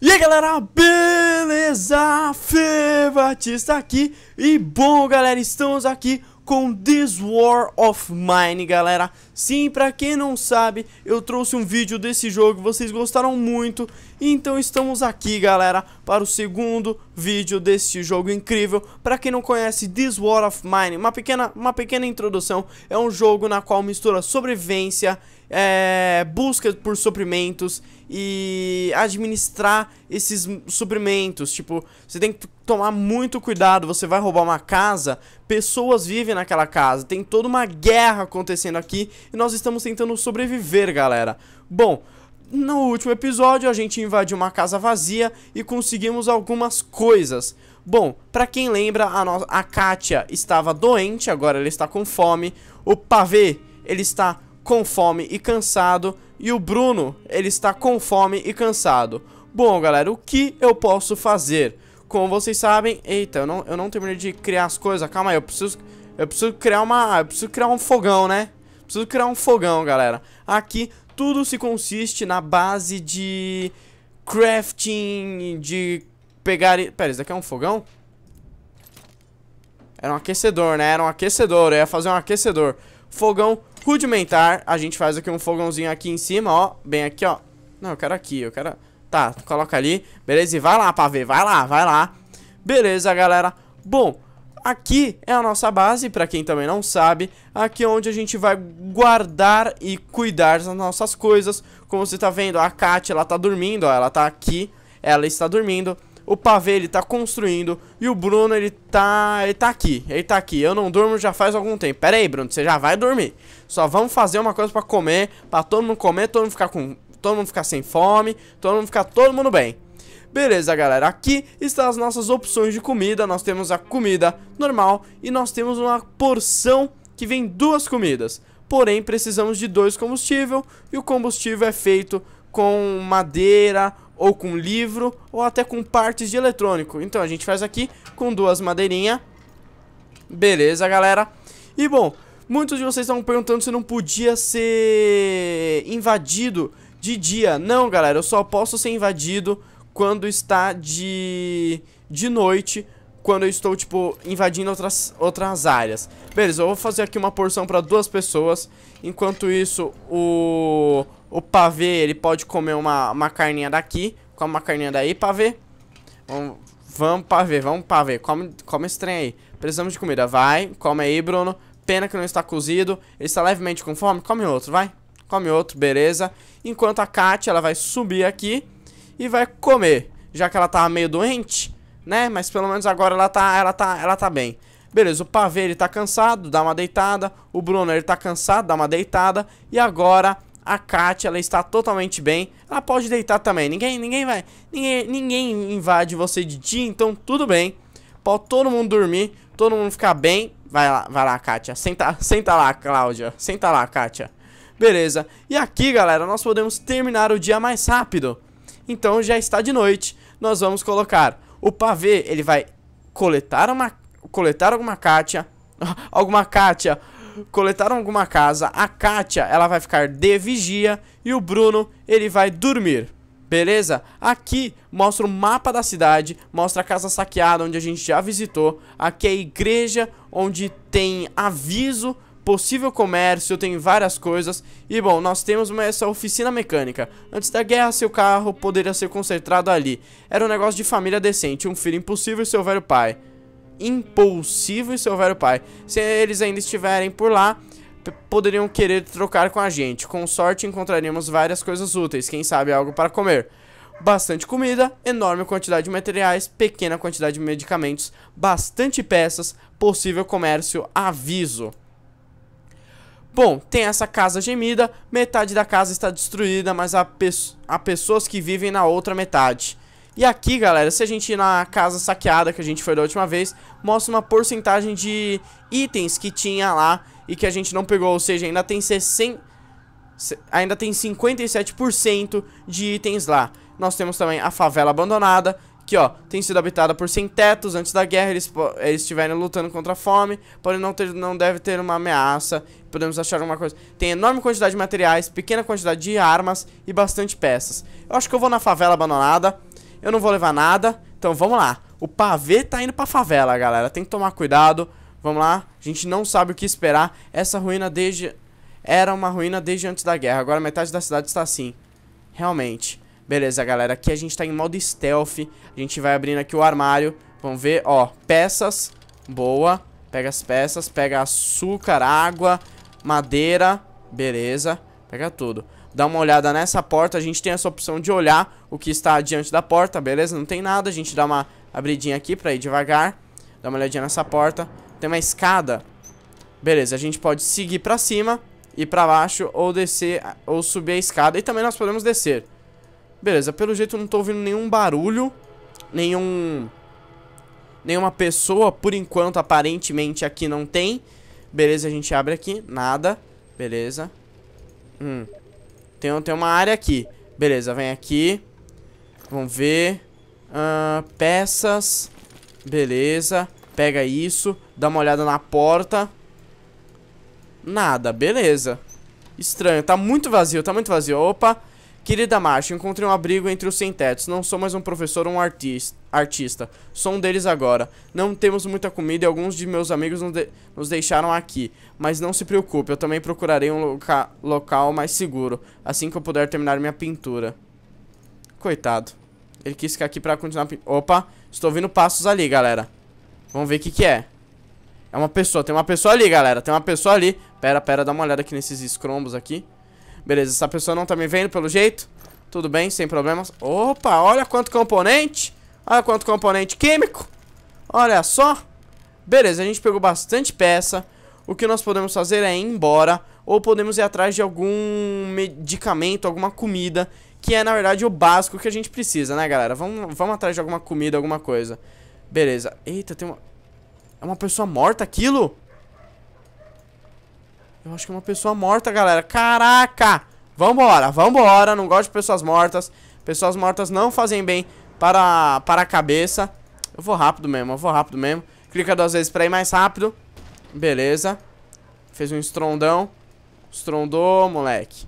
E aí galera, beleza? Fê Batista aqui E bom galera, estamos aqui com This War of Mine galera Sim, pra quem não sabe, eu trouxe um vídeo desse jogo, vocês gostaram muito então estamos aqui galera para o segundo vídeo desse jogo incrível Para quem não conhece This War of Mine, uma pequena, uma pequena introdução É um jogo na qual mistura sobrevivência, é, busca por suprimentos e administrar esses suprimentos. Tipo, você tem que tomar muito cuidado. Você vai roubar uma casa, pessoas vivem naquela casa. Tem toda uma guerra acontecendo aqui e nós estamos tentando sobreviver, galera. Bom, no último episódio, a gente invadiu uma casa vazia e conseguimos algumas coisas. Bom, para quem lembra, a, no... a Kátia estava doente, agora ela está com fome. O Pavê, ele está com fome e cansado. E o Bruno, ele está com fome e cansado. Bom, galera, o que eu posso fazer? Como vocês sabem... Eita, eu não, eu não terminei de criar as coisas. Calma aí, eu preciso... Eu preciso criar uma... Eu preciso criar um fogão, né? Preciso criar um fogão, galera. Aqui tudo se consiste na base de crafting, de pegar... Pera, isso daqui é um fogão? Era um aquecedor, né? Era um aquecedor, eu ia fazer um aquecedor. Fogão rudimentar, a gente faz aqui um fogãozinho aqui em cima, ó, bem aqui, ó. Não, eu quero aqui, eu quero... Tá, coloca ali, beleza, e vai lá pra ver, vai lá, vai lá. Beleza, galera. Bom, Aqui é a nossa base, para quem também não sabe, aqui é onde a gente vai guardar e cuidar das nossas coisas. Como você tá vendo, a Kat, ela tá dormindo, ó, ela tá aqui, ela está dormindo. O Pavê, ele tá construindo e o Bruno, ele tá, ele tá aqui, ele tá aqui. Eu não durmo já faz algum tempo. Pera aí, Bruno, você já vai dormir. Só vamos fazer uma coisa para comer, para todo mundo comer, todo mundo ficar com, todo mundo ficar sem fome, todo mundo ficar todo mundo bem. Beleza, galera, aqui estão as nossas opções de comida. Nós temos a comida normal e nós temos uma porção que vem duas comidas. Porém, precisamos de dois combustível e o combustível é feito com madeira ou com livro ou até com partes de eletrônico. Então a gente faz aqui com duas madeirinhas. Beleza, galera. E bom, muitos de vocês estavam perguntando se não podia ser invadido de dia. Não, galera, eu só posso ser invadido quando está de, de noite, quando eu estou, tipo, invadindo outras, outras áreas. Beleza, eu vou fazer aqui uma porção para duas pessoas. Enquanto isso, o, o pavê, ele pode comer uma, uma carninha daqui, come uma carninha daí, pavê. Vamos, vamos pavê, vamos pavê, come, come esse trem aí. Precisamos de comida, vai, come aí, Bruno. Pena que não está cozido, ele está levemente com fome, come outro, vai. Come outro, beleza. Enquanto a Kat, ela vai subir aqui e vai comer. Já que ela tava tá meio doente, né? Mas pelo menos agora ela tá, ela tá, ela tá bem. Beleza, o pavê ele tá cansado, dá uma deitada. O Bruno ele tá cansado, dá uma deitada. E agora a Kátia, ela está totalmente bem. Ela pode deitar também. Ninguém, ninguém vai, ninguém, ninguém invade você de dia, então tudo bem. Pode todo mundo dormir, todo mundo ficar bem. Vai lá, vai lá, Kátia. Senta, senta lá, Cláudia. Senta lá, Kátia. Beleza. E aqui, galera, nós podemos terminar o dia mais rápido. Então já está de noite. Nós vamos colocar o pavê, ele vai coletar uma coletar alguma cátia, alguma cátia, coletar alguma casa. A cátia, ela vai ficar de vigia e o Bruno, ele vai dormir. Beleza? Aqui mostra o mapa da cidade, mostra a casa saqueada onde a gente já visitou, aqui é a igreja onde tem aviso possível comércio, tem várias coisas. E bom, nós temos uma, essa oficina mecânica. Antes da guerra, seu carro poderia ser concentrado ali. Era um negócio de família decente, um filho impulsivo e seu velho pai. Impulsivo e seu velho pai. Se eles ainda estiverem por lá, poderiam querer trocar com a gente. Com sorte encontraríamos várias coisas úteis, quem sabe algo para comer. Bastante comida, enorme quantidade de materiais, pequena quantidade de medicamentos, bastante peças, possível comércio, aviso. Bom, tem essa casa gemida, metade da casa está destruída, mas há, pe há pessoas que vivem na outra metade. E aqui, galera, se a gente ir na casa saqueada que a gente foi da última vez, mostra uma porcentagem de itens que tinha lá e que a gente não pegou, ou seja, ainda tem 60... Ainda tem 57% de itens lá. Nós temos também a favela abandonada, que, ó, tem sido habitada por sem-tetos. Antes da guerra, eles, eles estiverem lutando contra a fome, porém não, ter, não deve ter uma ameaça. Podemos achar alguma coisa. Tem enorme quantidade de materiais, pequena quantidade de armas e bastante peças. Eu acho que eu vou na favela abandonada. Eu não vou levar nada. Então, vamos lá. O pavê tá indo pra favela, galera. Tem que tomar cuidado. Vamos lá. A gente não sabe o que esperar. Essa ruína desde... Era uma ruína desde antes da guerra. Agora metade da cidade está assim. Realmente. Beleza, galera, aqui a gente tá em modo stealth A gente vai abrindo aqui o armário Vamos ver, ó, peças Boa, pega as peças Pega açúcar, água Madeira, beleza Pega tudo Dá uma olhada nessa porta, a gente tem essa opção de olhar O que está diante da porta, beleza? Não tem nada, a gente dá uma abridinha aqui pra ir devagar Dá uma olhadinha nessa porta Tem uma escada Beleza, a gente pode seguir pra cima E pra baixo, ou descer Ou subir a escada, e também nós podemos descer Beleza, pelo jeito eu não tô ouvindo nenhum barulho, nenhum... Nenhuma pessoa, por enquanto, aparentemente aqui não tem. Beleza, a gente abre aqui, nada. Beleza. Hum. Tem, tem uma área aqui. Beleza, vem aqui. Vamos ver. Uh, peças. Beleza. Pega isso. Dá uma olhada na porta. Nada, beleza. Estranho, tá muito vazio, tá muito vazio. Opa, Querida Marcha, encontrei um abrigo entre os sem-tetos. Não sou mais um professor ou um artista. artista. Sou um deles agora. Não temos muita comida e alguns de meus amigos nos deixaram aqui. Mas não se preocupe, eu também procurarei um loca local mais seguro. Assim que eu puder terminar minha pintura. Coitado. Ele quis ficar aqui pra continuar... Opa, estou ouvindo passos ali, galera. Vamos ver o que que é. É uma pessoa, tem uma pessoa ali, galera. Tem uma pessoa ali. Pera, pera, dá uma olhada aqui nesses escrombos aqui. Beleza, essa pessoa não tá me vendo pelo jeito. Tudo bem, sem problemas. Opa, olha quanto componente. Olha quanto componente químico. Olha só. Beleza, a gente pegou bastante peça. O que nós podemos fazer é ir embora. Ou podemos ir atrás de algum medicamento, alguma comida. Que é, na verdade, o básico que a gente precisa, né, galera? Vamos, vamos atrás de alguma comida, alguma coisa. Beleza. Eita, tem uma... É uma pessoa morta aquilo? Eu acho que é uma pessoa morta, galera. Caraca! Vambora, vambora. Não gosto de pessoas mortas. Pessoas mortas não fazem bem para, para a cabeça. Eu vou rápido mesmo, eu vou rápido mesmo. Clica duas vezes pra ir mais rápido. Beleza. Fez um estrondão. Estrondou, moleque.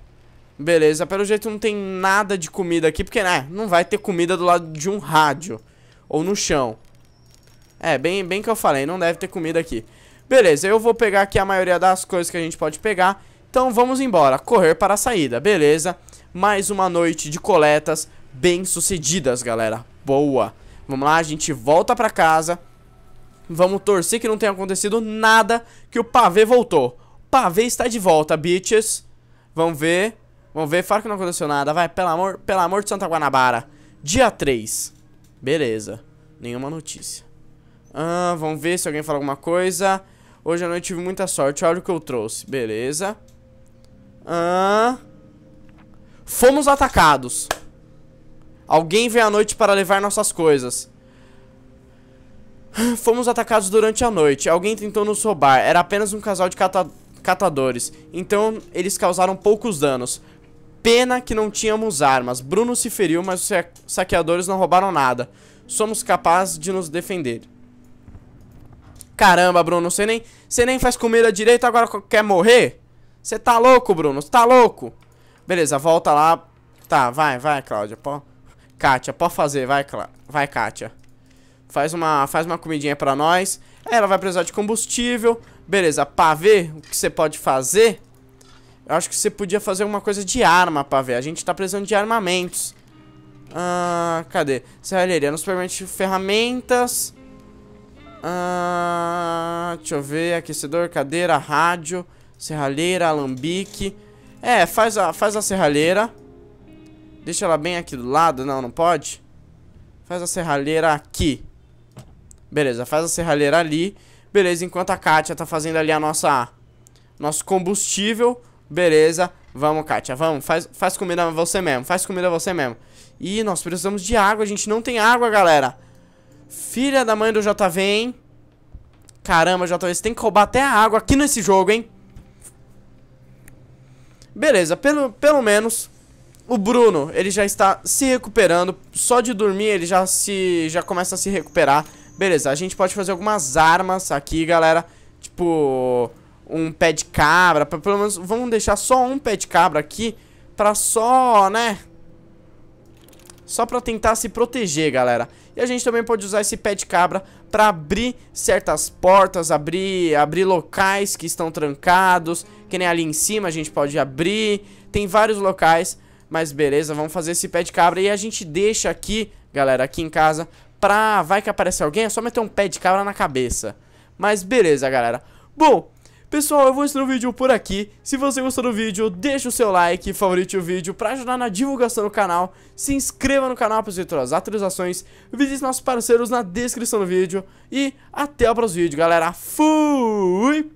Beleza, pelo jeito não tem nada de comida aqui, porque, né, não vai ter comida do lado de um rádio. Ou no chão. É, bem, bem que eu falei, não deve ter comida aqui. Beleza, eu vou pegar aqui a maioria das coisas que a gente pode pegar. Então vamos embora, correr para a saída, beleza? Mais uma noite de coletas bem sucedidas, galera. Boa. Vamos lá, a gente volta para casa. Vamos torcer que não tenha acontecido nada que o pavê voltou. O pavê está de volta, bitches. Vamos ver. Vamos ver, fala que não aconteceu nada. Vai, pelo amor, pelo amor de Santa Guanabara. Dia 3. Beleza. Nenhuma notícia. Ah, vamos ver se alguém fala alguma coisa. Hoje à noite tive muita sorte. Olha o que eu trouxe. Beleza. Ah... Fomos atacados. Alguém vem à noite para levar nossas coisas. Fomos atacados durante a noite. Alguém tentou nos roubar. Era apenas um casal de cata catadores. Então, eles causaram poucos danos. Pena que não tínhamos armas. Bruno se feriu, mas os saqueadores não roubaram nada. Somos capazes de nos defender. Caramba, Bruno, você nem, você nem faz comida direito, agora quer morrer? Você tá louco, Bruno, você tá louco? Beleza, volta lá. Tá, vai, vai, Cláudia. Pô... Kátia, pode fazer, vai, Clá... vai, Kátia. Faz uma, faz uma comidinha pra nós. Ela vai precisar de combustível. Beleza, ver o que você pode fazer? Eu acho que você podia fazer alguma coisa de arma, ver. A gente tá precisando de armamentos. Ah, cadê? Serralheria no supermercado de ferramentas. Ah, deixa eu ver, aquecedor, cadeira, rádio, serralheira, alambique. É, faz a, faz a serralheira. Deixa ela bem aqui do lado, não, não pode? Faz a serralheira aqui. Beleza, faz a serralheira ali. Beleza, enquanto a Kátia tá fazendo ali a nossa... Nosso combustível. Beleza, vamos Kátia, vamos. Faz, faz comida você mesmo, faz comida você mesmo. Ih, nós precisamos de água, a gente não tem água, galera. Filha da mãe do JV, hein? Caramba, JV, você tem que roubar até a água aqui nesse jogo, hein? Beleza, pelo, pelo menos o Bruno, ele já está se recuperando. Só de dormir ele já se já começa a se recuperar. Beleza, a gente pode fazer algumas armas aqui, galera. Tipo, um pé de cabra, pelo menos vamos deixar só um pé de cabra aqui para só, né, só pra tentar se proteger, galera. E a gente também pode usar esse pé de cabra pra abrir certas portas, abrir, abrir locais que estão trancados, que nem ali em cima a gente pode abrir, tem vários locais, mas beleza, vamos fazer esse pé de cabra e a gente deixa aqui, galera, aqui em casa, pra, vai que aparece alguém, é só meter um pé de cabra na cabeça. Mas beleza, galera. Bom, Pessoal, eu vou encerrar o vídeo por aqui. Se você gostou do vídeo, deixa o seu like, favorite o vídeo pra ajudar na divulgação do canal. Se inscreva no canal para receber as atualizações. Visite nossos parceiros na descrição do vídeo. E até o próximo vídeo, galera. Fui!